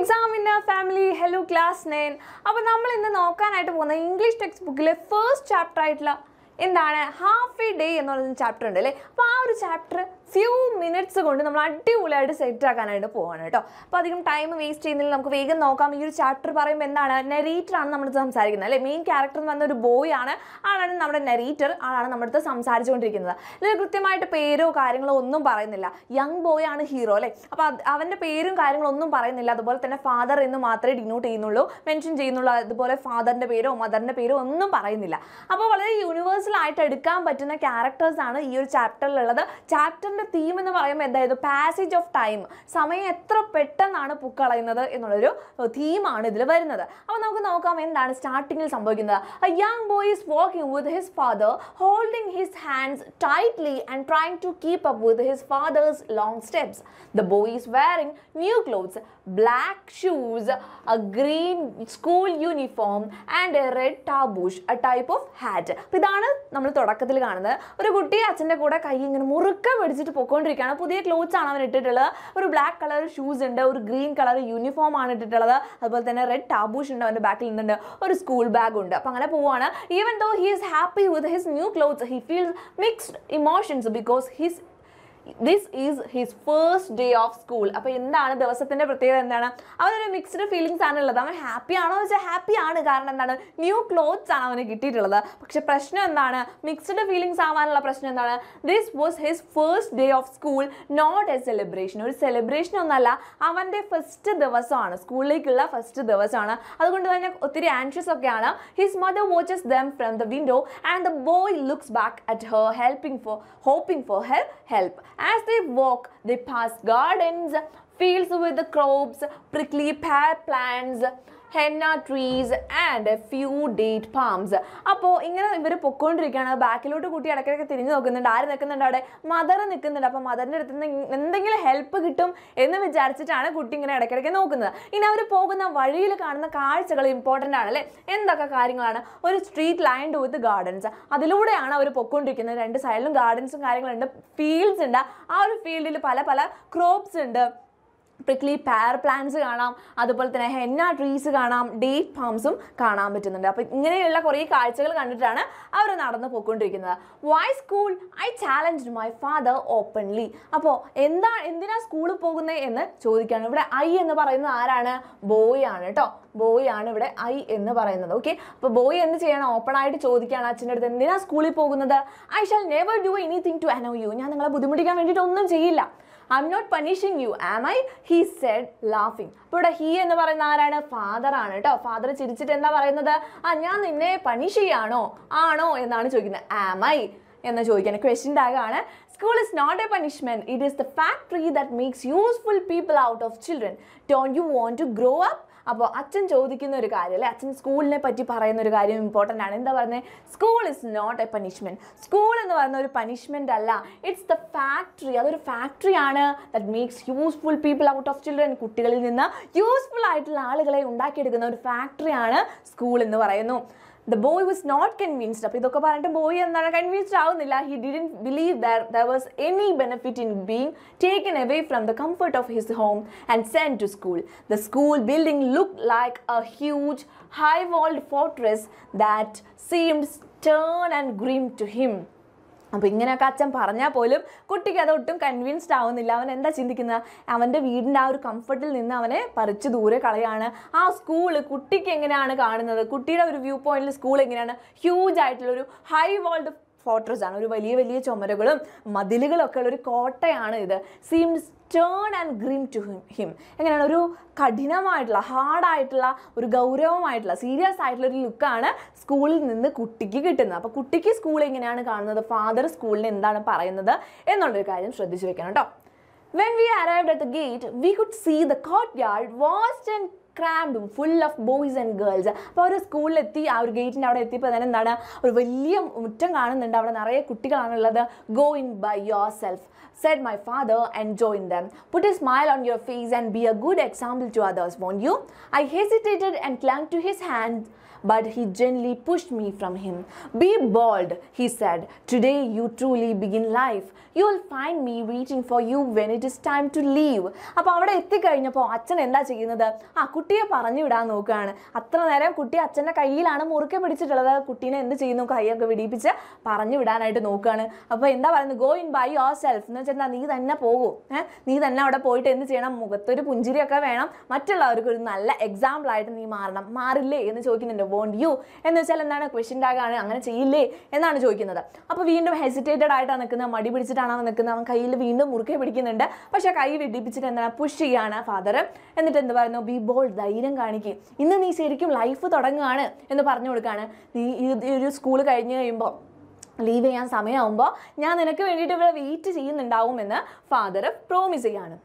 Exam winner family hello class nine അപ്പോൾ നമ്മൾ ഇന്ന് നോക്കാനായിട്ട് പോകുന്ന ഇംഗ്ലീഷ് ടെക്സ്റ്റ് ബുക്കിലെ ഫസ്റ്റ് ചാപ്റ്റർ ആയിട്ടുള്ള എന്താണ് ഹാഫ് എ ഡേ പറയുന്ന ചാപ്റ്റർ ഉണ്ട് അല്ലേ അപ്പോൾ ആ ഒരു ചാപ്റ്റർ ഫ്യൂ മിനിറ്റ്സ് കൊണ്ട് നമ്മൾ അടിപൊളിയായിട്ട് സെറ്റ് ആക്കാനായിട്ട് പോവാണ് കേട്ടോ അപ്പോൾ അധികം ടൈം വേസ്റ്റ് ചെയ്യുന്നില്ല നമുക്ക് വേഗം നോക്കാം ഈ ഒരു ചാപ്റ്റർ പറയുമ്പോൾ എന്താണ് ആണ് നമ്മൾ സംസാരിക്കുന്നത് അല്ലേ മെയിൻ ക്യാരക്ടർ എന്ന് പറഞ്ഞ ഒരു ബോയ് ആണ് ആളാണ് നമ്മുടെ നെറേറ്റർ ആളാണ് നമ്മുടെ അടുത്ത് സംസാരിച്ചുകൊണ്ടിരിക്കുന്നത് ഇതിൽ കൃത്യമായിട്ട് പേരോ കാര്യങ്ങളോ ഒന്നും പറയുന്നില്ല യങ് ബോയ് ആണ് ഹീറോ അല്ലേ അപ്പോൾ അവൻ്റെ പേരും ഒന്നും പറയുന്നില്ല അതുപോലെ തന്നെ ഫാദർ എന്ന് മാത്രമേ ഡിനോട്ട് ചെയ്യുന്നുള്ളൂ മെൻഷൻ ചെയ്യുന്നുള്ളൂ അതുപോലെ ഫാദറിൻ്റെ പേരോ മദറിൻ്റെ പേരോ ഒന്നും പറയുന്നില്ല അപ്പോൾ വളരെ യൂണിവേഴ്സൽ ആയിട്ട് എടുക്കാൻ പറ്റുന്ന ക്യാരക്ടേഴ്സാണ് ഈ ഒരു ചാപ്റ്ററിലുള്ളത് ചാപ്റ്ററിൻ്റെ സിനിമയുടെ തീം എന്ന് പറയുമ്പോൾ എന്തായത് പാസേജ് ഓഫ് ടൈം സമയം എത്ര പെട്ടെന്നാണ് പൂക്കളയുന്നത് എന്നുള്ളൊരു തീമാണ് ഇതിൽ വരുന്നത് അപ്പോൾ നമുക്ക് നോക്കാം എന്താണ് സ്റ്റാർട്ടിങ്ങിൽ സംഭവിക്കുന്നത് a young boy is walking with his father holding his hands tightly and trying to keep up with his father's long steps the boy is wearing new clothes black shoes a green school uniform and a red tarboosh a type of hat അപ്പോൾ ഇതാണ് നമ്മൾ തുടക്കത്തിൽ കാണുന്നത് ഒരു കുട്ടി അച്ഛൻ്റെ കൂടെ കൈ ഇങ്ങനെ മുറുക്കം പിടിച്ചിട്ട് വെച്ച് പൊക്കോണ്ടിരിക്കുകയാണ് പുതിയ ക്ലോത്ത്സ് ആണ് അവൻ ഇട്ടിട്ടുള്ളത് ഒരു ബ്ലാക്ക് കളർ ഷൂസ് ഉണ്ട് ഒരു ഗ്രീൻ കളർ യൂണിഫോം ആണ് ഇട്ടിട്ടുള്ളത് അതുപോലെ തന്നെ റെഡ് ടാബൂഷ് ഉണ്ട് അവൻ്റെ ബാക്കിൽ നിന്നുണ്ട് ഒരു സ്കൂൾ ബാഗ് ഉണ്ട് അപ്പം അങ്ങനെ പോവുകയാണ് even though he is happy with his new clothes he feels mixed emotions because his this is his first day of school അപ്പോൾ എന്താണ് ദിവസത്തിൻ്റെ പ്രത്യേകത എന്താണ് അവനൊരു മിക്സ്ഡ് ഫീലിംഗ്സ് ആണ് ഉള്ളത് അവൻ ഹാപ്പി ആണോ വെച്ചാൽ ഹാപ്പി ആണ് കാരണം എന്താണ് ന്യൂ ക്ലോത്ത്സ് ആണ് അവന് കിട്ടിയിട്ടുള്ളത് പക്ഷേ പ്രശ്നം എന്താണ് മിക്സ്ഡ് ഫീലിംഗ്സ് ആവാനുള്ള പ്രശ്നം എന്താണ് this was his first day of school not a celebration ഒരു സെലിബ്രേഷൻ ഒന്നല്ല അവൻ്റെ ഫസ്റ്റ് ദിവസമാണ് സ്കൂളിലേക്കുള്ള ഫസ്റ്റ് ദിവസമാണ് അതുകൊണ്ട് തന്നെ ഒത്തിരി ആൻഷ്യസ് ഒക്കെയാണ് his mother watches them from the window and the boy looks back at her helping for hoping for her help As they walk, they pass gardens, fields with crops, prickly pear plants, henna trees and few date palms അപ്പോൾ ഇങ്ങനെ ഇവർ പൊക്കോണ്ടിരിക്കുകയാണ് ബാക്കിലോട്ട് കൂട്ടി ഇടയ്ക്കിടയ്ക്ക് തിരിഞ്ഞു നോക്കുന്നുണ്ട് ആര് നിൽക്കുന്നുണ്ട് അവിടെ മദർ നിൽക്കുന്നുണ്ട് അപ്പോൾ മദറിൻ്റെ അടുത്ത് നിന്ന് എന്തെങ്കിലും ഹെൽപ്പ് കിട്ടും എന്ന് വിചാരിച്ചിട്ടാണ് കുട്ടി ഇങ്ങനെ ഇടയ്ക്കിടയ്ക്ക് നോക്കുന്നത് ഇനി അവർ പോകുന്ന വഴിയിൽ കാണുന്ന കാഴ്ചകൾ ഇമ്പോർട്ടൻ്റ് ആണ് അല്ലേ എന്തൊക്കെ കാര്യങ്ങളാണ് ഒരു സ്ട്രീറ്റ് ലൈൻഡ് വിത്ത് ഗാർഡൻസ് അതിലൂടെയാണ് അവർ പൊക്കോണ്ടിരിക്കുന്നത് രണ്ട് സൈഡിലും ഗാർഡൻസും കാര്യങ്ങളുണ്ട് ഫീൽഡ്സ് ഉണ്ട് ആ ഒരു ഫീൽഡിൽ പല പല ക്രോപ്സ് ഉണ്ട് പ്രിക്ലി പയർ പ്ലാന്റ്സ് കാണാം അതുപോലെ തന്നെ ഹെന്ന ട്രീസ് കാണാം ഡേറ്റ് ഫാംസും കാണാൻ പറ്റുന്നുണ്ട് അപ്പോൾ ഇങ്ങനെയുള്ള കുറേ കാഴ്ചകൾ കണ്ടിട്ടാണ് അവർ നടന്നു പോയിക്കൊണ്ടിരിക്കുന്നത് why school I challenge my father openly അപ്പോൾ എന്താ എന്തിനാ സ്കൂളിൽ പോകുന്നത് എന്ന് ചോദിക്കുകയാണ് ഇവിടെ ഐ എന്ന് പറയുന്നത് ആരാണ് ബോയ് ആണ് കേട്ടോ ബോയ് ആണ് ഇവിടെ ഐ എന്ന് പറയുന്നത് ഓക്കെ അപ്പോൾ ബോയ് എന്ത് ചെയ്യണം ഓപ്പൺ ആയിട്ട് ചോദിക്കുകയാണ് അച്ഛൻ്റെ അടുത്ത് എന്തിനാ സ്കൂളിൽ പോകുന്നത് I shall never do anything to annoy you ഞാൻ നിങ്ങളെ ബുദ്ധിമുട്ടിക്കാൻ വേണ്ടിയിട്ടൊന്നും ഒന്നും ചെയ്യില്ല I am not punishing you am I he said ലാഫിങ് അപ്പോൾ ഇവിടെ ഹി എന്ന് പറയുന്ന ആരാണ് ഫാദർ ആണ് കേട്ടോ ഫാദർ ചിരിച്ചിട്ട് എന്താ പറയുന്നത് ആ ഞാൻ നിന്നെ പണിഷ് ചെയ്യാണോ ആണോ എന്നാണ് ചോദിക്കുന്നത് ആം ഐ എന്ന് ചോദിക്കുന്നത് ക്വസ്റ്റ്യൻ ടാഗാണ് school is not a punishment it is the factory that makes useful people out of children don't you want to grow up അപ്പോൾ അച്ഛൻ ചോദിക്കുന്ന ഒരു കാര്യം അല്ലെ അച്ഛൻ സ്കൂളിനെ പറ്റി പറയുന്ന ഒരു കാര്യം ഇമ്പോർട്ടൻ്റ് ആണ് എന്താ പറയുന്നത് school is not a punishment school എന്ന് പറയുന്ന ഒരു പനിഷ്മെൻ്റ് അല്ല ഇറ്റ്സ് ദ ഫാക്ടറി അതൊരു ഫാക്ടറി ആണ് that makes useful people out of children കുട്ടികളിൽ നിന്ന് യൂസ്ഫുൾ ആയിട്ടുള്ള ആളുകളെ ഉണ്ടാക്കിയെടുക്കുന്ന ഒരു ഫാക്ടറിയാണ് സ്കൂൾ എന്ന് പറയുന്നു the boy was not convinced. the boy convinced He didn't believe that there was any benefit in being taken away from the comfort of his home and sent to school. The school building looked like a huge, high-walled fortress that seemed stern and grim to him. അപ്പോൾ ഇങ്ങനെയൊക്കെ അച്ഛൻ പറഞ്ഞാൽ പോലും കുട്ടിക്ക് അത് ഒട്ടും convinced ആവുന്നില്ല അവൻ എന്താ ചിന്തിക്കുന്നത് അവൻ്റെ വീടിൻ്റെ ആ ഒരു കംഫർട്ടിൽ നിന്ന് അവനെ പറിച്ച് ദൂരെ കളയാണ് ആ സ്കൂൾ കുട്ടിക്ക് എങ്ങനെയാണ് കാണുന്നത് കുട്ടിയുടെ ഒരു വ്യൂ പോയിന്റിൽ സ്കൂൾ എങ്ങനെയാണ് ഹ്യൂജ് ആയിട്ടുള്ളൊരു ഹൈ വേൾഡ് ഫോർട്രസ് ആണ് ഒരു വലിയ വലിയ ചുമരുകളും മതിലുകളൊക്കെ ഉള്ള ഒരു കോട്ടയാണ് ഇത് seems stern and grim to him എങ്ങനെയാണ് ഒരു കഠിനമായിട്ടുള്ള ഹാർഡായിട്ടുള്ള ഒരു ഗൗരവമായിട്ടുള്ള സീരിയസ് ആയിട്ടുള്ള ഒരു ലുക്കാണ് സ്കൂളിൽ നിന്ന് കുട്ടിക്ക് കിട്ടുന്നത് അപ്പോൾ കുട്ടിക്ക് സ്കൂൾ എങ്ങനെയാണ് കാണുന്നത് ഫാദർ സ്കൂളിന് എന്താണ് പറയുന്നത് എന്നുള്ളൊരു കാര്യം ശ്രദ്ധിച്ചു വെക്കണം കേട്ടോ when we arrive at the gate we could see the courtyard vast and crammed, full of boys and girls. For a school, at the our gate in our tip and then or William Utangan and Dava Naraya Kutikan go in by yourself, said my father, and join them. Put a smile on your face and be a good example to others, won't you? I hesitated and clung to his hand. but he gently pushed me from him. Be bold, he said. Today you truly begin life. You will find me waiting for you when it is time to leave. അപ്പോൾ അവിടെ എത്തിക്കഴിഞ്ഞപ്പോൾ അച്ഛൻ എന്താ ചെയ്യുന്നത് ആ കുട്ടിയെ പറഞ്ഞു വിടാൻ നോക്കുകയാണ് അത്ര നേരം കുട്ടി അച്ഛൻ്റെ കയ്യിലാണ് മുറുക്കെ പിടിച്ചിട്ടുള്ളത് കുട്ടീനെ എന്ത് ചെയ്യുന്നു കൈയൊക്കെ പിടിപ്പിച്ച് പറഞ്ഞു വിടാനായിട്ട് നോക്കുകയാണ് അപ്പോൾ എന്താ പറയുന്നത് go in by yourself എന്ന് വെച്ചാൽ നീ തന്നെ പോകും നീ തന്നെ അവിടെ പോയിട്ട് എന്ത് ചെയ്യണം മുഖത്തൊരു പുഞ്ചിരിയൊക്കെ വേണം മറ്റുള്ളവർക്ക് ഒരു നല്ല എക്സാമ്പിൾ ആയിട്ട് നീ മാറണം മാറില്ലേ എന്ന് ചോദിക്കുന്നുണ്ട് വോണ്ട് യു എന്ന് വെച്ചാൽ എന്താണ് ക്വസ്റ്റ്യൻ ടാഗാണ് അങ്ങനെ ചെയ്യില്ലേ എന്നാണ് ചോദിക്കുന്നത് അപ്പോൾ വീണ്ടും ഹെസിറ്റേറ്റഡ് ആയിട്ടാണ് നിൽക്കുന്നത് മടി പിടിച്ചിട്ടാണ് നിൽക്കുന്നത് അവൻ കയ്യിൽ വീണ്ടും മുറുക്കെ പിടിക്കുന്നുണ്ട് പക്ഷേ കൈ വിടിപ്പിച്ചിട്ട് എന്താണ് പുഷ് ചെയ്യാണ് ഫാദർ എന്നിട്ട് എന്ത് പറയുന്നു ബി ബോൾ ധൈര്യം കാണിക്കും ഇന്ന് നീ ശരിക്കും ലൈഫ് തുടങ്ങുകയാണ് എന്ന് പറഞ്ഞു കൊടുക്കുകയാണ് നീ ഈ ഒരു സ്കൂൾ കഴിഞ്ഞ് കഴിയുമ്പോൾ ലീവ് ചെയ്യാൻ സമയമാകുമ്പോൾ ഞാൻ നിനക്ക് വേണ്ടിയിട്ട് ഇവിടെ വെയിറ്റ് ചെയ്യുന്നുണ്ടാവുമെന്ന് ഫാദർ പ്രോമിസ് ചെയ്യാണ്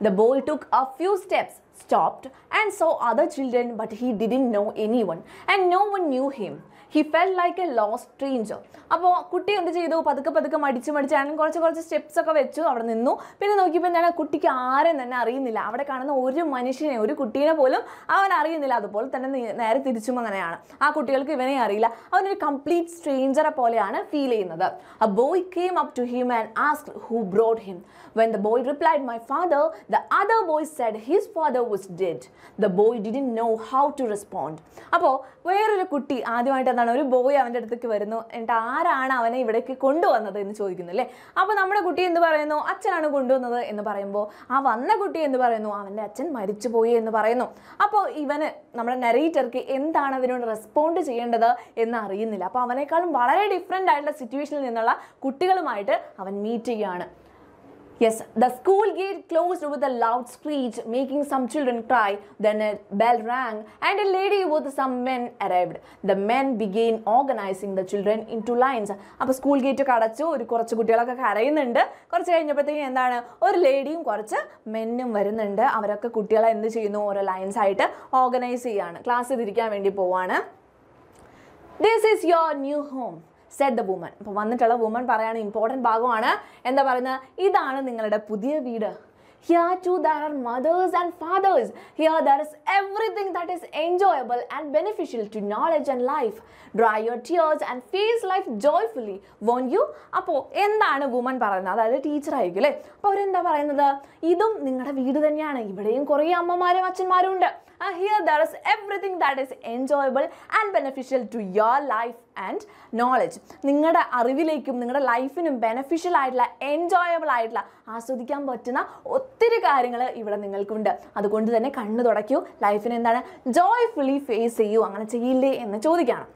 The boy took a few steps, stopped, and saw other children, but he didn't know anyone, and no one knew him. He felt like a lost stranger അപ്പോൾ കുട്ടി എന്ത് ചെയ്തു പതുക്കെ പതുക്കെ മടിച്ച് മടിച്ച് ഞാൻ കുറച്ച് കുറച്ച് സ്റ്റെപ്സ് ഒക്കെ വെച്ചു അവിടെ നിന്നു പിന്നെ നോക്കിയപ്പോൾ എന്താണ് കുട്ടിക്ക് ആരും തന്നെ അറിയുന്നില്ല അവിടെ കാണുന്ന ഒരു മനുഷ്യനെ ഒരു കുട്ടീനെ പോലും അവൻ അറിയുന്നില്ല അതുപോലെ തന്നെ നേരെ തിരിച്ചും അങ്ങനെയാണ് ആ കുട്ടികൾക്ക് ഇവനെ അറിയില്ല അവനൊരു കംപ്ലീറ്റ് സ്ട്രേഞ്ചറെ പോലെയാണ് ഫീൽ ചെയ്യുന്നത് a boy came up to him and ask who brought him when the boy replied my father the other boy said his father was dead the boy didn't know how to respond അപ്പോൾ വേറൊരു കുട്ടി ആദ്യമായിട്ട് എന്താണ് ഒരു boy അവൻ്റെ അടുത്തേക്ക് വരുന്നു എന്നിട്ട് ആരാണ് അവനെ ഇവിടേക്ക് കൊണ്ടുവന്നത് എന്ന് ചോദിക്കുന്നു അല്ലേ അപ്പോൾ നമ്മുടെ കുട്ടി എന്ത് പറയുന്നു അച്ഛനാണ് കൊണ്ടുവന്നത് എന്ന് പറയുമ്പോൾ ആ വന്ന കുട്ടി എന്ന് പറയുന്നു അവൻ്റെ അച്ഛൻ മരിച്ചുപോയി എന്ന് പറയുന്നു അപ്പോൾ ഇവന് നമ്മുടെ നെറേറ്റർക്ക് എന്താണ് അതിനോട് റെസ്പോണ്ട് ചെയ്യേണ്ടത് എന്ന് അറിയുന്നില്ല അപ്പോൾ അവനേക്കാളും വളരെ ഡിഫറെൻ്റ് ആയിട്ടുള്ള സിറ്റുവേഷനിൽ നിന്നുള്ള കുട്ടികളുമായിട്ട് അവൻ മീറ്റ് ചെയ്യുകയാണ് Yes, the school gate closed with a loud screech, making some children cry. Then a bell rang, and a lady with some men arrived. The men began organizing the children into lines. അപ്പോൾ school gate ഒക്കെ അടച്ചു ഒരു കുറച്ച് കുട്ടികളൊക്കെ കരയുന്നുണ്ട് കുറച്ച് കഴിഞ്ഞപ്പോഴത്തേക്കും എന്താണ് ഒരു ലേഡിയും കുറച്ച് മെന്നും വരുന്നുണ്ട് അവരൊക്കെ കുട്ടികളെ എന്ത് ചെയ്യുന്നു ഓരോ ലൈൻസ് ആയിട്ട് ഓർഗനൈസ് ചെയ്യാണ് ക്ലാസ് തിരിക്കാൻ വേണ്ടി പോവാണ് this is your new home said the woman അപ്പോൾ വന്നിട്ടുള്ള വുമൺ പറയാണ് ഇമ്പോർട്ടൻറ്റ് ഭാഗമാണ് എന്താ പറയുന്നത് ഇതാണ് നിങ്ങളുടെ പുതിയ വീട് Here too there are mothers and fathers. Here there is everything that is enjoyable and beneficial to knowledge and life. Dry your tears and face life joyfully. Won't you? അപ്പോൾ എന്താണ് വുമൺ പറയുന്നത് അതായത് ടീച്ചർ ആയിരിക്കും അല്ലേ അപ്പോൾ അവരെന്താ പറയുന്നത് ഇതും നിങ്ങളുടെ വീട് തന്നെയാണ് ഇവിടെയും കുറേ അമ്മമാരും അച്ഛന്മാരും ഉണ്ട് Uh, here there is everything that is enjoyable and beneficial to your life and knowledge നിങ്ങളുടെ അറിവിലേക്കും നിങ്ങളുടെ ലൈഫിനും ബെനഫിഷ്യൽ ആയിട്ടുള്ള എൻജോയബിൾ ആയിട്ടുള്ള ആസ്വദിക്കാൻ പറ്റുന്ന ഒത്തിരി കാര്യങ്ങൾ ഇവിടെ നിങ്ങൾക്കുണ്ട് അതുകൊണ്ട് തന്നെ കണ്ണു തുടയ്ക്കൂ ലൈഫിനെ എന്താണ് ജോയ്ഫുള്ളി ഫേസ് ചെയ്യൂ അങ്ങനെ ചെയ്യില്ലേ എന്ന് ചോദിക്കുകയാണ്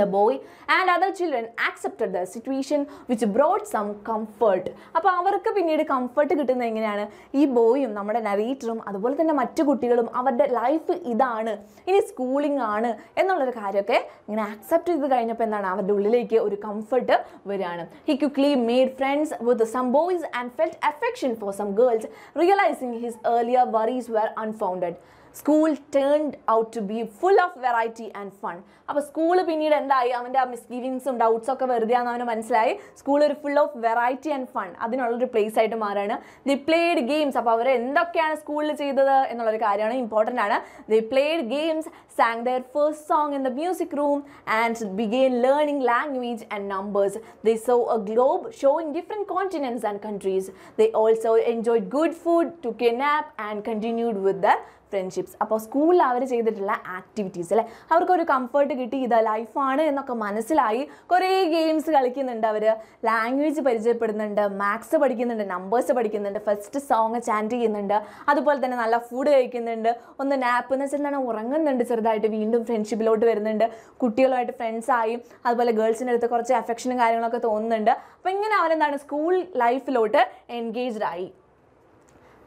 the boy and other children accepted the situation which brought some comfort അപ്പോൾ അവർക്ക് പിന്നീട് കംഫർട്ട് കിട്ടുന്നത് എങ്ങനെയാണ് ഈ ബോയും നമ്മുടെ നരേറ്ററും അതുപോലെ തന്നെ മറ്റു കുട്ടികളും അവരുടെ ലൈഫ് ഇതാണ് ഇനി സ്കൂളിംഗ് ആണ് എന്നുള്ളൊരു കാര്യമൊക്കെ ഇങ്ങനെ ആക്സെപ്റ്റ് ചെയ്ത് കഴിഞ്ഞപ്പോൾ എന്താണ് അവരുടെ ഉള്ളിലേക്ക് ഒരു കംഫർട്ട് വരികയാണ് he quickly made friends with some boys and felt affection for some girls realising his earlier worries were unfounded school turned out to be full of variety and fun അപ്പോൾ school പിന്നീട് എന്തായി അവൻ്റെ ആ മിസ്ഗീവിങ്സും ഡൗട്ട്സും ഒക്കെ വെറുതെ ആണെന്ന് അവന് മനസ്സിലായി സ്കൂൾ ഒരു full of variety and fun അതിനുള്ളൊരു പ്ലേസ് ആയിട്ട് മാറുകയാണ് ദി പ്ലേഡ് ഗെയിംസ് അപ്പോൾ അവർ എന്തൊക്കെയാണ് സ്കൂളിൽ ചെയ്തത് എന്നുള്ളൊരു കാര്യമാണ് ഇമ്പോർട്ടൻ്റ് ആണ് they played games sang their first song in the music room and began learning language and numbers they saw a globe showing different continents and countries they also enjoyed good food took a nap and continued with the friendships അപ്പോൾ സ്കൂളിൽ അവർ ചെയ്തിട്ടുള്ള activities അല്ലേ അവർക്കൊരു comfort കിട്ടി ഇത് ലൈഫാണ് എന്നൊക്കെ മനസ്സിലായി കുറേ ഗെയിംസ് കളിക്കുന്നുണ്ട് അവർ ലാംഗ്വേജ് പരിചയപ്പെടുന്നുണ്ട് മാത്സ് പഠിക്കുന്നുണ്ട് നമ്പേഴ്സ് പഠിക്കുന്നുണ്ട് ഫസ്റ്റ് സോങ് ചാൻറ്റ് ചെയ്യുന്നുണ്ട് അതുപോലെ തന്നെ നല്ല ഫുഡ് കഴിക്കുന്നുണ്ട് ഒന്ന് നാപ്പ് എന്ന് വെച്ചിട്ടാണ് ഉറങ്ങുന്നുണ്ട് ചെറുതായിട്ട് വീണ്ടും ഫ്രണ്ട്ഷിപ്പിലോട്ട് വരുന്നുണ്ട് കുട്ടികളുമായിട്ട് ഫ്രണ്ട്സായി അതുപോലെ ഗേൾസിൻ്റെ അടുത്ത് കുറച്ച് അഫെക്ഷനും കാര്യങ്ങളൊക്കെ തോന്നുന്നുണ്ട് അപ്പോൾ ഇങ്ങനെ അവരെന്താണ് സ്കൂൾ ലൈഫിലോട്ട് എൻഗേജ്ഡ് ആയി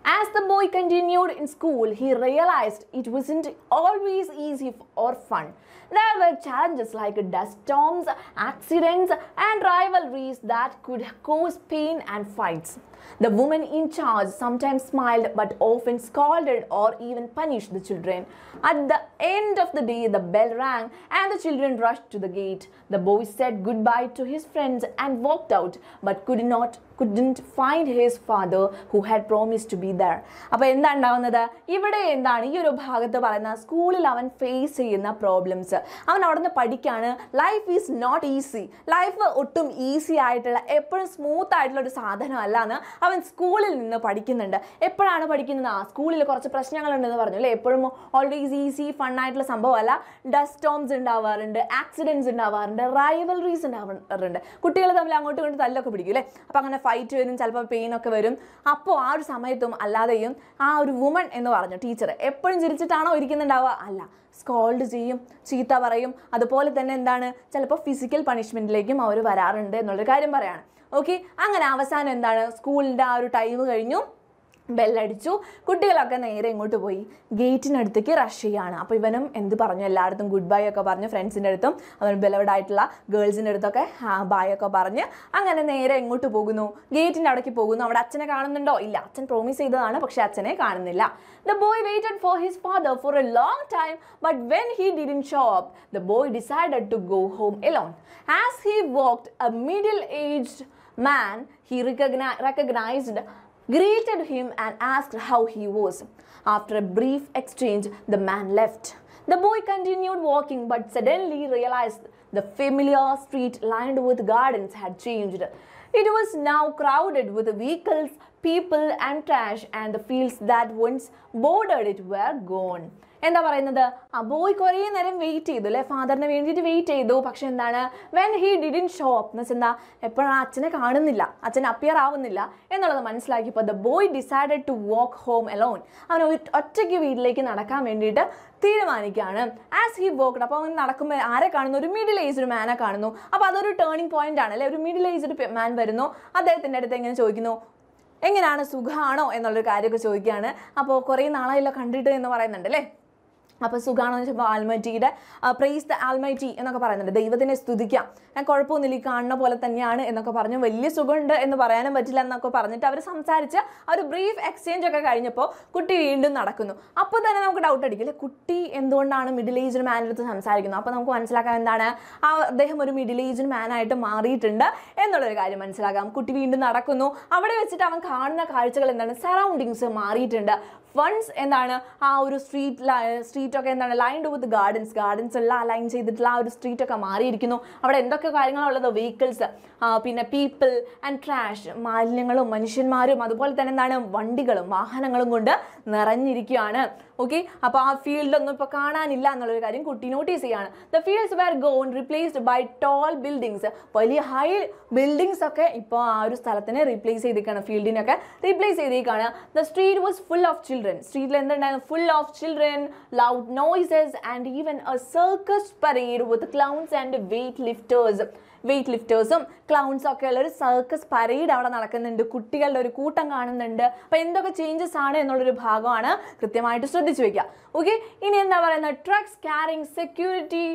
As the boy continued in school, he realized it wasn't always easy or fun. There were challenges like dust storms, accidents, and rivalries that could cause pain and fights. The woman in charge sometimes smiled but often scolded or even punished the children. At the end of the day, the bell rang and the children rushed to the gate. The boy said goodbye to his friends and walked out, but could not couldn't find his father who had promised to be there. അപ്പോൾ എന്താ ഉണ്ടാവുന്നത് ഇവിടെ എന്താണ് ഈ ഒരു ഭാഗത്ത് പറയുന്ന സ്കൂളിൽ അവൻ ഫേസ് ചെയ്യുന്ന പ്രോബ്ലംസ് അവൻ അവിടെ നിന്ന് പഠിക്കുകയാണ് life is not easy life ഒട്ടും ഈസി ആയിട്ടുള്ള എപ്പോഴും സ്മൂത്ത് ആയിട്ടുള്ള ഒരു സാധനമല്ല എന്ന് അവൻ സ്കൂളിൽ നിന്ന് പഠിക്കുന്നുണ്ട് എപ്പോഴാണ് പഠിക്കുന്നത് ആ സ്കൂളിൽ കുറച്ച് പ്രശ്നങ്ങളുണ്ടെന്ന് പറഞ്ഞു അല്ലേ എപ്പോഴും ഓൾറെഡി റൈവൽറീസ് ഈസി ഫണ്ണായിട്ടുള്ള സംഭവമല്ല ഡസ്റ്റ് ടോംസ് ഉണ്ടാവാറുണ്ട് ആക്സിഡൻറ്റ്സ് ഉണ്ടാവാറുണ്ട് റൈവൽറീസ് ഉണ്ടാവാറുണ്ട് കുട്ടികൾ തമ്മിൽ അങ്ങോട്ടും ഇങ്ങോട്ടും തല്ലൊക്കെ പിടിക്കും അല്ലേ അപ്പോൾ അങ്ങനെ ഫൈറ്റ് വരും ചിലപ്പോൾ പെയിനൊക്കെ വരും അപ്പോൾ ആ ഒരു സമയത്തും അല്ലാതെയും ആ ഒരു വുമൺ എന്ന് പറഞ്ഞു ടീച്ചർ എപ്പോഴും ചിരിച്ചിട്ടാണോ ഇരിക്കുന്നുണ്ടാവുക അല്ല സ്കോൾഡ് ചെയ്യും ചീത്ത പറയും അതുപോലെ തന്നെ എന്താണ് ചിലപ്പോൾ ഫിസിക്കൽ പണിഷ്മെൻറ്റിലേക്കും അവർ വരാറുണ്ട് എന്നുള്ളൊരു കാര്യം പറയുകയാണ് ഓക്കെ അങ്ങനെ അവസാനം എന്താണ് സ്കൂളിൻ്റെ ആ ഒരു ടൈം കഴിഞ്ഞു ബെല്ലടിച്ചു കുട്ടികളൊക്കെ നേരെ ഇങ്ങോട്ട് പോയി ഗേറ്റിനടുത്തേക്ക് റഷ് ചെയ്യാണ് അപ്പോൾ ഇവനും എന്ത് പറഞ്ഞു എല്ലായിടത്തും ഗുഡ് ബൈ ഒക്കെ പറഞ്ഞ് ഫ്രണ്ട്സിൻ്റെ അടുത്തും അവൻ ആയിട്ടുള്ള ഗേൾസിൻ്റെ അടുത്തൊക്കെ ബായ് ഒക്കെ പറഞ്ഞ് അങ്ങനെ നേരെ ഇങ്ങോട്ട് പോകുന്നു ഗേറ്റിൻ്റെ അടയ്ക്ക് പോകുന്നു അവിടെ അച്ഛനെ കാണുന്നുണ്ടോ ഇല്ല അച്ഛൻ പ്രോമിസ് ചെയ്തതാണ് പക്ഷെ അച്ഛനെ കാണുന്നില്ല the boy waited for his father for a long time but when he didn't show up the boy decided to go home alone as he walked a middle aged man he he recognised greeted him and asked how he was. After a brief exchange, the man left. The boy continued walking but suddenly realized the familiar street lined with gardens had changed. It was now crowded with vehicles, people and trash and the fields that once bordered it were gone. എന്താ പറയുന്നത് ആ boy കുറേ നേരം wait ചെയ്തു അല്ലേ ഫാദറിന് വേണ്ടിയിട്ട് wait ചെയ്തു പക്ഷെ എന്താണ് when he didn't show up means എന്താ എപ്പോഴാണ് അച്ഛനെ കാണുന്നില്ല അച്ഛൻ അപ്പിയർ ആവുന്നില്ല എന്നുള്ളത് മനസ്സിലാക്കിയപ്പോൾ the boy decided to walk home alone അവൻ ഒറ്റയ്ക്ക് വീട്ടിലേക്ക് നടക്കാൻ വേണ്ടിയിട്ട് തീരുമാനിക്കുകയാണ് ആസ് ഹി വോക്ക്ഡ് അപ്പോൾ അവൻ നടക്കുമ്പോൾ ആരെ കാണുന്നു ഒരു മിഡിൽ ഏജ്ഡ് മാനെ കാണുന്നു അപ്പോൾ അതൊരു ടേണിംഗ് പോയിന്റ് ആണ് അല്ലേ ഒരു മിഡിൽ ഏജ്ഡ് മാൻ വരുന്നു അദ്ദേഹത്തിൻ്റെ അടുത്ത് എങ്ങനെ ചോദിക്കുന്നു എങ്ങനെയാണ് സുഖമാണോ എന്നുള്ളൊരു കാര്യമൊക്കെ ചോദിക്കുകയാണ് അപ്പോൾ കുറേ നാളായില്ല കണ്ടിട്ട് എന്ന് പറയുന്നുണ്ട് അല്ലേ അപ്പോൾ സുഖാണോ എന്ന് ആൽമൈറ്റിയുടെ പ്രൈസ് ദ ആൽമൈറ്റി എന്നൊക്കെ പറയുന്നുണ്ട് ദൈവത്തിനെ സ്തുതിക്കാം ഞാൻ കുഴപ്പമൊന്നുമില്ല ഈ കാണുന്ന പോലെ തന്നെയാണ് എന്നൊക്കെ പറഞ്ഞു വലിയ സുഖമുണ്ട് എന്ന് പറയാനും പറ്റില്ല എന്നൊക്കെ പറഞ്ഞിട്ട് അവർ സംസാരിച്ച് ആ ഒരു ബ്രീഫ് എക്സ്ചേഞ്ച് ഒക്കെ കഴിഞ്ഞപ്പോൾ കുട്ടി വീണ്ടും നടക്കുന്നു അപ്പോൾ തന്നെ നമുക്ക് ഡൗട്ട് അടിക്കില്ലേ കുട്ടി എന്തുകൊണ്ടാണ് മിഡിൽ ഏജ്ഡ് മാൻ്റെ സംസാരിക്കുന്നത് അപ്പോൾ നമുക്ക് മനസ്സിലാക്കാം എന്താണ് ആ അദ്ദേഹം ഒരു മിഡിൽ ഏജ്ഡ് മാനായിട്ട് മാറിയിട്ടുണ്ട് എന്നുള്ളൊരു കാര്യം മനസ്സിലാക്കാം കുട്ടി വീണ്ടും നടക്കുന്നു അവിടെ വെച്ചിട്ട് അവൻ കാണുന്ന കാഴ്ചകൾ എന്താണ് സറൗണ്ടിങ്സ് മാറിയിട്ടുണ്ട് വൺസ് എന്താണ് ആ ഒരു സ്ട്രീറ്റ് ഒക്കെ എന്താണ് ലൈൻഡ് വിത്ത് ഗാർഡൻസ് ഗാർഡൻസ് ഉള്ള അലൈൻ ചെയ്തിട്ടുള്ള ആ ഒരു ഒക്കെ മാറിയിരിക്കുന്നു അവിടെ എന്തൊക്കെ കാര്യങ്ങളുള്ളത് വെഹിക്കിൾസ് പിന്നെ പീപ്പിൾ ആൻഡ് ട്രാഷ് മാലിന്യങ്ങളും മനുഷ്യന്മാരും അതുപോലെ തന്നെ എന്താണ് വണ്ടികളും വാഹനങ്ങളും കൊണ്ട് നിറഞ്ഞിരിക്കുകയാണ് ഓക്കെ അപ്പോൾ ആ ഫീൽഡൊന്നും ഇപ്പോൾ കാണാനില്ല എന്നുള്ളൊരു കാര്യം കുട്ടി നോട്ടീസ് ചെയ്യാണ് the fields were gone replaced by tall buildings വലിയ ഹൈ ബിൽഡിങ്സ് ഒക്കെ ഇപ്പോൾ ആ ഒരു സ്ഥലത്തിനെ റീപ്ലേസ് ചെയ്തേക്കാണ് ഫീൽഡിനൊക്കെ റീപ്ലേസ് ചെയ്തേക്കാണ് the street was full of children സ്ട്രീറ്റിൽ എന്തുണ്ടായിരുന്നു full of children loud noises and even a circus parade with clowns and weight lifters weight lifters ക്ലൗൺസും ഒക്കെ ഉള്ള ഒരു സർക്കസ് പരേഡ് അവിടെ നടക്കുന്നുണ്ട് കുട്ടികളുടെ ഒരു കൂട്ടം കാണുന്നുണ്ട് അപ്പോൾ എന്തൊക്കെ ചേഞ്ചസ് ആണ് എന്നുള്ളൊരു ഭാഗമാണ് കൃത്യമായിട്ട് ശ്രദ്ധിച്ചു വെക്കുക ഓക്കെ ഇനി എന്താ പറയുന്നത് trucks carrying security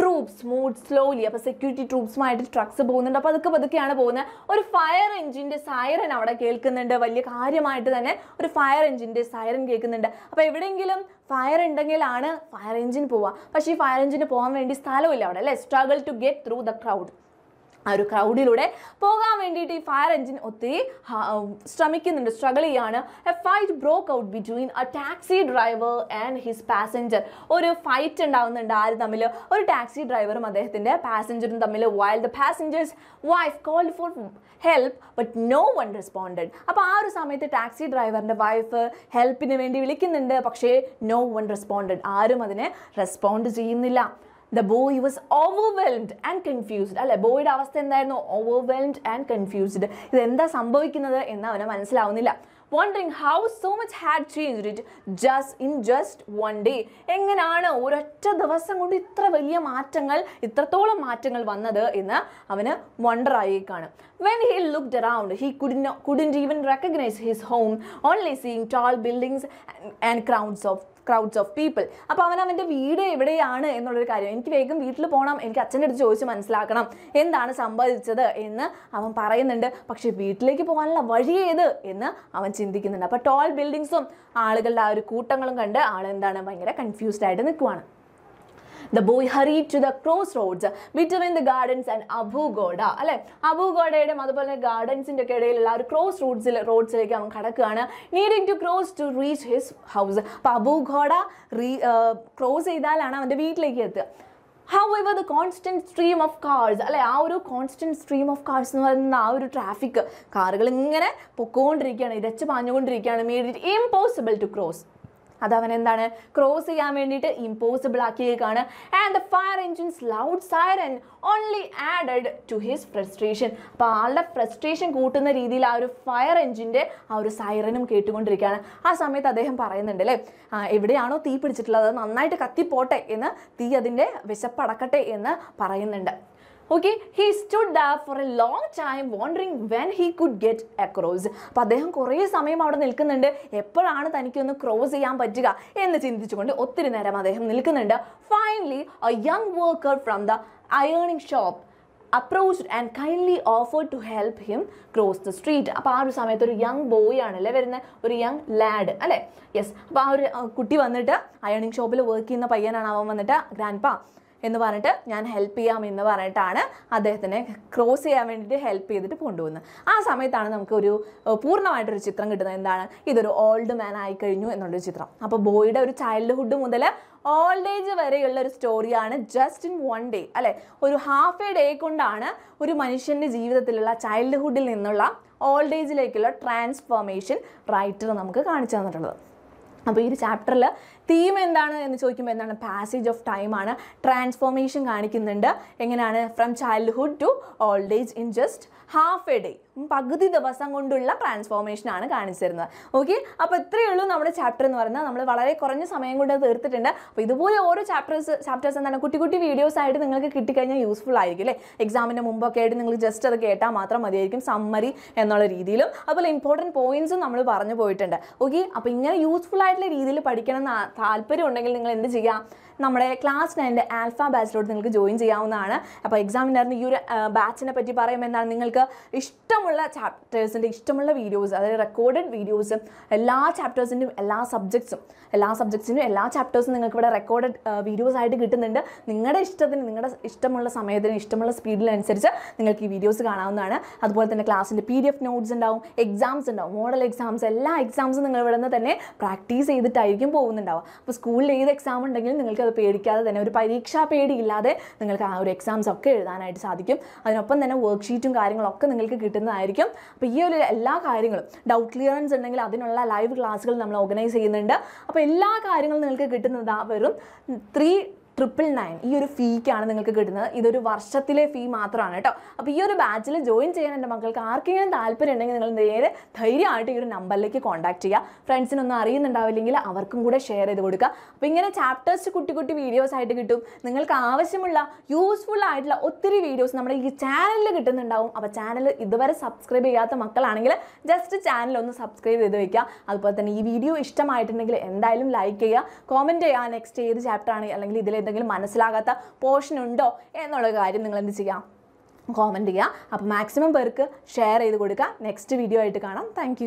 troops moved slowly അപ്പോൾ സെക്യൂരിറ്റി ട്രൂപ്സുമായിട്ട് ട്രക്സ് പോകുന്നുണ്ട് അപ്പോൾ അതൊക്കെ പതുക്കെയാണ് പോകുന്നത് ഒരു ഫയർ എഞ്ചിന്റെ സൈറൻ അവിടെ കേൾക്കുന്നുണ്ട് വലിയ കാര്യമായിട്ട് തന്നെ ഒരു ഫയർ എഞ്ചിന്റെ സൈറൻ കേൾക്കുന്നുണ്ട് അപ്പോൾ എവിടെയെങ്കിലും ഫയർ ഉണ്ടെങ്കിലാണ് ഫയർ എഞ്ചിൻ പോവുക പക്ഷേ ഈ ഫയർ എഞ്ചിന് പോകാൻ വേണ്ടി സ്ഥലമില്ല അവിടെ അല്ലേ struggle to get through the crowd ആ ഒരു ക്രൗഡിലൂടെ പോകാൻ വേണ്ടിയിട്ട് ഈ ഫയർ എഞ്ചിൻ ഒത്തിരി ശ്രമിക്കുന്നുണ്ട് സ്ട്രഗിൾ ചെയ്യാണ് a fight broke out between a taxi driver and his passenger ഒരു ഫൈറ്റ് ഉണ്ടാവുന്നുണ്ട് ആര് തമ്മിൽ ഒരു ടാക്സി ഡ്രൈവറും അദ്ദേഹത്തിൻ്റെ പാസഞ്ചറും തമ്മിൽ while the passengers wife call for help but no one responded അപ്പോൾ ആ ഒരു സമയത്ത് ടാക്സി ഡ്രൈവറിൻ്റെ വൈഫ് ഹെൽപ്പിന് വേണ്ടി വിളിക്കുന്നുണ്ട് പക്ഷേ നോ വൺ റെസ്പോണ്ടഡ് ആരും അതിനെ റെസ്പോണ്ട് ചെയ്യുന്നില്ല The boy was overwhelmed and confused. The boy was overwhelmed and confused. This is what happened to him. Wondering how so much had changed it just in just one day. Enganana, Uracha, the Vasangundi, Travelia, Martangal, Itratola, Martangal, Vana, the Inna, Avena, Wondraikana. When he looked around, he couldn't, couldn't even recognize his home, only seeing tall buildings and crowds of crowds of people അപ്പോൾ അവൻ അവൻ്റെ വീട് എവിടെയാണ് എന്നുള്ളൊരു കാര്യം എനിക്ക് വേഗം വീട്ടിൽ പോകണം എനിക്ക് അച്ഛൻ്റെ അടുത്ത് ചോദിച്ച് മനസ്സിലാക്കണം എന്താണ് സംഭവിച്ചത് എന്ന് അവൻ പറയുന്നുണ്ട് പക്ഷേ വീട്ടിലേക്ക് പോകാനുള്ള വഴി ഏത് എന്ന് അവൻ ചിന്തിക്കുന്നുണ്ട് അപ്പോൾ ടോൾ ബിൽഡിങ്സും ആളുകളുടെ ആ ഒരു കൂട്ടങ്ങളും കണ്ട് ആൾ എന്താണ് ഭയങ്കര കൺഫ്യൂസ്ഡ് ആയിട്ട് നിൽക്കുവാണ് the boy hurry to the crossroads between the gardens and അബുഗോഡ അല്ലെ അബൂഗോഡയുടെയും അതുപോലെ തന്നെ ഗാർഡൻസിൻ്റെ ഒക്കെ ഇടയിലുള്ള ഒരു ക്രോസ് റോഡ്സിൽ റോഡ്സിലേക്ക് അവൻ കടക്കുകയാണ് needing to cross to reach his house അപ്പോൾ അബുഗോഡ റീ ക്രോസ് ചെയ്താലാണ് അവൻ്റെ വീട്ടിലേക്ക് എത്തുക however the constant stream of cars അല്ലെ ആ ഒരു കോൺസ്റ്റൻറ്റ് സ്ട്രീം ഓഫ് കാഴ്സ് എന്ന് പറയുന്ന ആ ഒരു ട്രാഫിക് കാറുകൾ ഇങ്ങനെ പൊക്കോണ്ടിരിക്കുകയാണ് ഇരച്ച് പാഞ്ഞുകൊണ്ടിരിക്കുകയാണ് made it impossible to cross അത് അവൻ എന്താണ് ക്രോസ് ചെയ്യാൻ വേണ്ടിയിട്ട് ഇമ്പോസിബിൾ ആക്കിയേക്കാണ് and the fire engines loud siren only added to his frustration അപ്പോൾ ആളുടെ ഫ്രസ്ട്രേഷൻ കൂട്ടുന്ന രീതിയിൽ ആ ഒരു ഫയർ എൻജിൻ്റെ ആ ഒരു സൈറനും കേട്ടുകൊണ്ടിരിക്കുകയാണ് ആ സമയത്ത് അദ്ദേഹം പറയുന്നുണ്ട് അല്ലേ എവിടെയാണോ തീ പിടിച്ചിട്ടുള്ളത് അത് നന്നായിട്ട് കത്തിപ്പോട്ടെ എന്ന് തീ അതിൻ്റെ വിശപ്പടക്കട്ടെ എന്ന് പറയുന്നുണ്ട് okay he stood there for a long time wondering when he could get across അപ്പം അദ്ദേഹം കുറേ സമയം അവിടെ നിൽക്കുന്നുണ്ട് എപ്പോഴാണ് തനിക്കൊന്ന് ക്രോസ് ചെയ്യാൻ പറ്റുക എന്ന് ചിന്തിച്ചുകൊണ്ട് ഒത്തിരി നേരം അദ്ദേഹം നിൽക്കുന്നുണ്ട് finally a young worker from the ironing shop approached and kindly offered to help him cross the street അപ്പോൾ ആ ഒരു സമയത്ത് ഒരു യങ് ബോയ് ആണല്ലേ വരുന്നത് ഒരു യങ് ലാഡ് അല്ലേ യെസ് അപ്പോൾ ആ ഒരു കുട്ടി വന്നിട്ട് അയേണിംഗ് ഷോപ്പിൽ വർക്ക് ചെയ്യുന്ന പയ്യനാണ് അവൻ വന്നിട്ട് ഗ്രാൻഡ് പാ എന്ന് പറഞ്ഞിട്ട് ഞാൻ ഹെൽപ്പ് ചെയ്യാം എന്ന് പറഞ്ഞിട്ടാണ് അദ്ദേഹത്തിനെ ക്രോസ് ചെയ്യാൻ വേണ്ടിയിട്ട് ഹെൽപ്പ് ചെയ്തിട്ട് കൊണ്ടുപോകുന്നത് ആ സമയത്താണ് നമുക്കൊരു പൂർണ്ണമായിട്ടൊരു ചിത്രം കിട്ടുന്നത് എന്താണ് ഇതൊരു ഓൾഡ് മാൻ ആയി കഴിഞ്ഞു എന്നുള്ളൊരു ചിത്രം അപ്പോൾ ബോയുടെ ഒരു ചൈൽഡ്ഹുഡ് മുതൽ ഓൾഡ് ഏജ് വരെയുള്ള ഒരു സ്റ്റോറിയാണ് ജസ്റ്റ് ഇൻ വൺ ഡേ അല്ലെ ഒരു ഹാഫ് എ ഡേ കൊണ്ടാണ് ഒരു മനുഷ്യൻ്റെ ജീവിതത്തിലുള്ള ചൈൽഡ്ഹുഡിൽ നിന്നുള്ള ഓൾഡ് ഏജിലേക്കുള്ള ട്രാൻസ്ഫോർമേഷൻ റൈറ്റർ നമുക്ക് കാണിച്ചു തന്നിട്ടുള്ളത് അപ്പോൾ ഈ ഒരു ചാപ്റ്ററിൽ തീം എന്താണ് എന്ന് ചോദിക്കുമ്പോൾ എന്താണ് പാസേജ് ഓഫ് ടൈമാണ് ട്രാൻസ്ഫോർമേഷൻ കാണിക്കുന്നുണ്ട് എങ്ങനെയാണ് from childhood to old age in just half a day പകുതി ദിവസം കൊണ്ടുള്ള ട്രാൻസ്ഫോർമേഷനാണ് ആണ് കാണിച്ചിരുന്നത് ഓക്കെ അപ്പോൾ ഇത്രയേ ഉള്ളൂ നമ്മുടെ ചാപ്റ്റർ എന്ന് പറയുന്നത് നമ്മൾ വളരെ കുറഞ്ഞ സമയം കൊണ്ട് തീർത്തിട്ടുണ്ട് അപ്പോൾ ഇതുപോലെ ഓരോ ചാപ്റ്റേഴ്സ് ചാപ്റ്റേഴ്സ് എന്താണ് കുട്ടി കുട്ടി വീഡിയോസ് ആയിട്ട് നിങ്ങൾക്ക് കിട്ടിക്കഴിഞ്ഞാൽ യൂസ്ഫുൾ ആയിരിക്കും അല്ലേ എക്സാമിൻ്റെ മുമ്പൊക്കെ ആയിട്ട് നിങ്ങൾ ജസ്റ്റ് അത് കേട്ടാൽ മാത്രം മതിയായിരിക്കും സമ്മറി എന്നുള്ള രീതിയിലും അതുപോലെ ഇമ്പോർട്ടൻറ്റ് പോയിൻറ്റ്സും നമ്മൾ പറഞ്ഞു പോയിട്ടുണ്ട് ഓക്കെ അപ്പോൾ ഇങ്ങനെ യൂസ്ഫുൾ ആയിട്ടുള്ള രീതിയിൽ പഠിക്കണം താല്പര്യം ഉണ്ടെങ്കിൽ നിങ്ങൾ എന്ത് ചെയ്യുക നമ്മുടെ ക്ലാസ് നയൻ്റെ ആൽഫ ബാച്ചിലോട്ട് നിങ്ങൾക്ക് ജോയിൻ ചെയ്യാവുന്നതാണ് അപ്പോൾ എക്സാമിനായിരുന്നു ഈ ഒരു ബാച്ചിനെ പറ്റി പറയുമ്പോൾ എന്താണ് നിങ്ങൾക്ക് ഇഷ്ടമുള്ള ചാപ്റ്റേഴ്സിൻ്റെ ഇഷ്ടമുള്ള വീഡിയോസ് അതായത് റെക്കോർഡഡ് വീഡിയോസ് എല്ലാ ചാപ്റ്റേഴ്സിൻ്റെയും എല്ലാ സബ്ജക്ട്സും എല്ലാ സബ്ജക്ട്സിനും എല്ലാ ചാപ്റ്റേഴ്സും നിങ്ങൾക്ക് ഇവിടെ റെക്കോർഡഡ് വീഡിയോസ് ആയിട്ട് കിട്ടുന്നുണ്ട് നിങ്ങളുടെ ഇഷ്ടത്തിന് നിങ്ങളുടെ ഇഷ്ടമുള്ള സമയത്തിന് ഇഷ്ടമുള്ള സ്പീഡിനനുസരിച്ച് നിങ്ങൾക്ക് ഈ വീഡിയോസ് കാണാവുന്നതാണ് അതുപോലെ തന്നെ ക്ലാസ്സിൻ്റെ പി ഡി എഫ് നോട്ട്സ് ഉണ്ടാവും എക്സാംസ് ഉണ്ടാവും മോഡൽ എക്സാംസ് എല്ലാ എക്സാംസും നിങ്ങൾ ഇവിടെ നിന്ന് തന്നെ പ്രാക്ടീസ് ചെയ്തിട്ടായിരിക്കും പോകുന്നുണ്ടാവുക അപ്പോൾ സ്കൂളിൽ ഏത് എക്സാം ഉണ്ടെങ്കിലും നിങ്ങൾക്ക് അത് പേടിക്കാതെ തന്നെ ഒരു പരീക്ഷാ പേടിയില്ലാതെ നിങ്ങൾക്ക് ആ ഒരു എക്സാംസ് ഒക്കെ എഴുതാനായിട്ട് സാധിക്കും അതിനൊപ്പം തന്നെ വർക്ക് ഷീറ്റും കാര്യങ്ങളൊക്കെ നിങ്ങൾക്ക് കിട്ടുന്നതായിരിക്കും അപ്പോൾ ഈ ഒരു എല്ലാ കാര്യങ്ങളും ഡൗട്ട് ക്ലിയറൻസ് ഉണ്ടെങ്കിൽ അതിനുള്ള ലൈവ് ക്ലാസ്സുകൾ നമ്മൾ ഓർഗനൈസ് ചെയ്യുന്നുണ്ട് അപ്പോൾ എല്ലാ കാര്യങ്ങളും നിങ്ങൾക്ക് കിട്ടുന്നത് ആ വെറും ത്രീ ട്രിപ്പിൾ നയൻ ഈ ഒരു ഫീക്കാണ് നിങ്ങൾക്ക് കിട്ടുന്നത് ഇതൊരു വർഷത്തിലെ ഫീ മാത്രമാണ് കേട്ടോ അപ്പോൾ ഈ ഒരു ബാച്ചിൽ ജോയിൻ ചെയ്യാൻ എൻ്റെ മക്കൾക്ക് ആർക്കെങ്കിലും താല്പര്യം ഉണ്ടെങ്കിൽ നിങ്ങൾ നേരെ ധൈര്യമായിട്ട് ഈ ഒരു നമ്പറിലേക്ക് കോൺടാക്ട് ചെയ്യുക ഫ്രണ്ട്സിനൊന്നും അറിയുന്നുണ്ടാവില്ലെങ്കിൽ അവർക്കും കൂടെ ഷെയർ ചെയ്ത് കൊടുക്കുക അപ്പോൾ ഇങ്ങനെ ചാപ്റ്റേഴ്സ് കുട്ടി കുട്ടി വീഡിയോസ് ആയിട്ട് കിട്ടും നിങ്ങൾക്ക് ആവശ്യമുള്ള യൂസ്ഫുൾ ആയിട്ടുള്ള ഒത്തിരി വീഡിയോസ് നമ്മുടെ ഈ ചാനലിൽ കിട്ടുന്നുണ്ടാവും അപ്പോൾ ചാനൽ ഇതുവരെ സബ്സ്ക്രൈബ് ചെയ്യാത്ത മക്കളാണെങ്കിൽ ജസ്റ്റ് ചാനൽ ഒന്ന് സബ്സ്ക്രൈബ് ചെയ്ത് വയ്ക്കുക അതുപോലെ തന്നെ ഈ വീഡിയോ ഇഷ്ടമായിട്ടുണ്ടെങ്കിൽ എന്തായാലും ലൈക്ക് ചെയ്യുക കോമൻറ്റ് ചെയ്യുക നെക്സ്റ്റ് ഏത് ചാപ്റ്റർ ആണ് അല്ലെങ്കിൽ ഇതിലെ എന്തെങ്കിലും മനസ്സിലാകാത്ത പോർഷൻ ഉണ്ടോ എന്നുള്ള കാര്യം നിങ്ങൾ എന്ത് ചെയ്യാം കോമൻറ്റ് ചെയ്യുക അപ്പോൾ മാക്സിമം പേർക്ക് ഷെയർ ചെയ്ത് കൊടുക്കുക നെക്സ്റ്റ് വീഡിയോ ആയിട്ട് കാണാം താങ്ക്